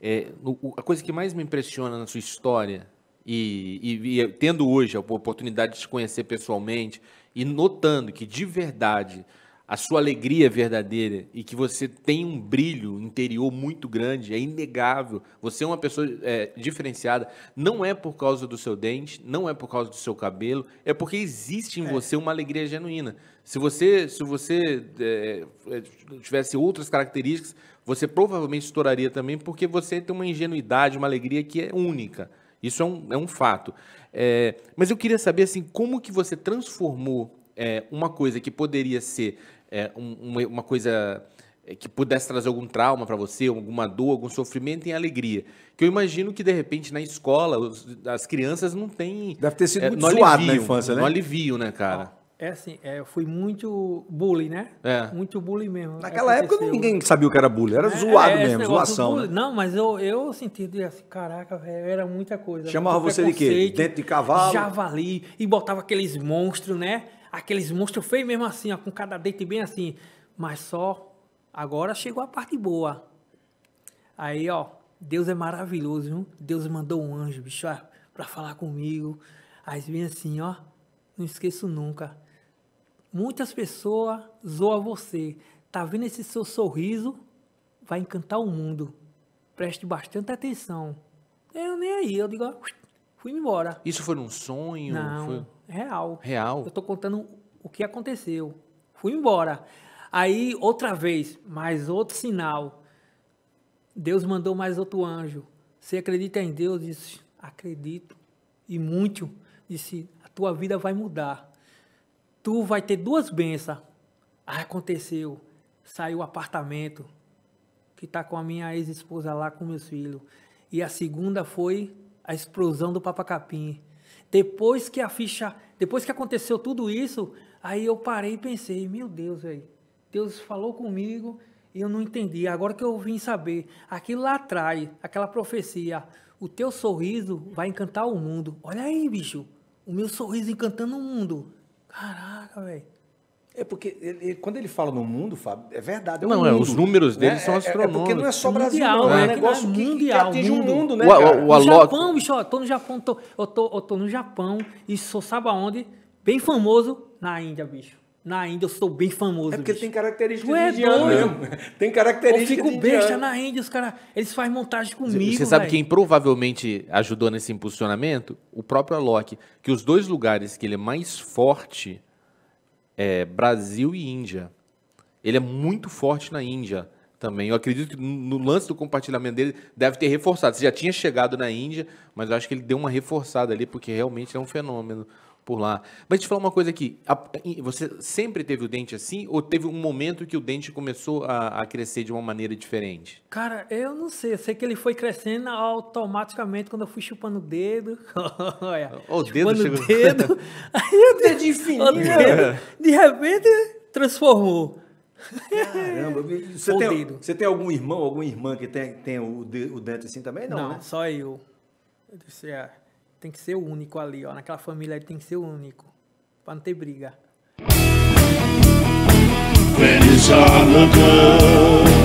É, a coisa que mais me impressiona na sua história e, e, e, tendo hoje a oportunidade de te conhecer pessoalmente e notando que de verdade a sua alegria verdadeira e que você tem um brilho interior muito grande, é inegável. Você é uma pessoa é, diferenciada. Não é por causa do seu dente, não é por causa do seu cabelo, é porque existe em é. você uma alegria genuína. Se você, se você é, é tivesse outras características, você provavelmente estouraria também, porque você tem uma ingenuidade, uma alegria que é única. Isso é um, é um fato. É, mas eu queria saber assim, como que você transformou é, uma coisa que poderia ser é, um, uma coisa é, que pudesse trazer algum trauma para você, alguma dor, algum sofrimento em alegria. Que eu imagino que, de repente, na escola, os, as crianças não têm... Deve ter sido é, muito suado na infância, né? Não alivio, né, cara? É, é assim, é, foi muito bullying, né? É. Muito bullying mesmo. Naquela aconteceu. época ninguém sabia o que era bullying, era é, zoado é, mesmo, zoação. Né? Não, mas eu, eu senti assim, caraca, era muita coisa. Chamava você de quê? Dentro de cavalo? Javali, e botava aqueles monstros, né? Aqueles monstros feios mesmo assim, ó, com cada dente bem assim. Mas só agora chegou a parte boa. Aí, ó, Deus é maravilhoso, viu? Deus mandou um anjo, bicho, para falar comigo. Aí vem assim, ó, não esqueço nunca. Muitas pessoas zoam você. Tá vendo esse seu sorriso? Vai encantar o mundo. Preste bastante atenção. Eu nem aí, eu digo, ó, fui embora. Isso foi num sonho? Não, foi... real. Real? Eu tô contando o que aconteceu. Fui embora. Aí, outra vez, mais outro sinal. Deus mandou mais outro anjo. Você acredita em Deus? Disse, acredito. E muito. Disse, a tua vida vai mudar. Tu vai ter duas bênçãos. aconteceu. Saiu o apartamento que está com a minha ex-esposa lá com meus filhos. E a segunda foi a explosão do Papa Capim. Depois que a ficha, depois que aconteceu tudo isso, aí eu parei e pensei, meu Deus, velho, Deus falou comigo e eu não entendi. Agora que eu vim saber, aquilo lá atrás, aquela profecia, o teu sorriso vai encantar o mundo. Olha aí, bicho, o meu sorriso encantando o mundo. Caraca, velho. É porque ele, quando ele fala no mundo, Fábio, é verdade. É não, é, mundo, é, os números dele né? são astronômicos. É, é, é, porque não é só Brasil, mundial, não, é, né? é um negócio que, mundial, que atinge mundo. mundo, né? O, o, o, Japão, bicho, eu tô no Japão, tô, eu, tô, eu tô no Japão e sou, sabe aonde? Bem famoso na Índia, bicho. Na Índia eu sou bem famoso. É porque bicho. tem característica é de indiano mesmo. Né? Tem característica Eu fico besta na Índia, os caras, eles fazem montagem comigo, Você sabe véio. quem provavelmente ajudou nesse impulsionamento? O próprio Alok. Que os dois lugares que ele é mais forte é, Brasil e Índia. Ele é muito forte na Índia também. Eu acredito que no lance do compartilhamento dele deve ter reforçado. Você já tinha chegado na Índia, mas eu acho que ele deu uma reforçada ali, porque realmente é um fenômeno por lá. Mas deixa eu falar uma coisa aqui. Você sempre teve o dente assim ou teve um momento que o dente começou a, a crescer de uma maneira diferente? Cara, eu não sei. Eu sei que ele foi crescendo automaticamente quando eu fui chupando o dedo. Olha, o dedo chegou... o dedo. aí o dedinho fininho. de repente, transformou. Caramba, você tem, você tem algum irmão, alguma irmã que tem, tem o, de, o dente assim também? Não, não né? só eu. Disse, é. Tem que ser o único ali, ó. Naquela família ele tem que ser o único. Pra não ter briga. When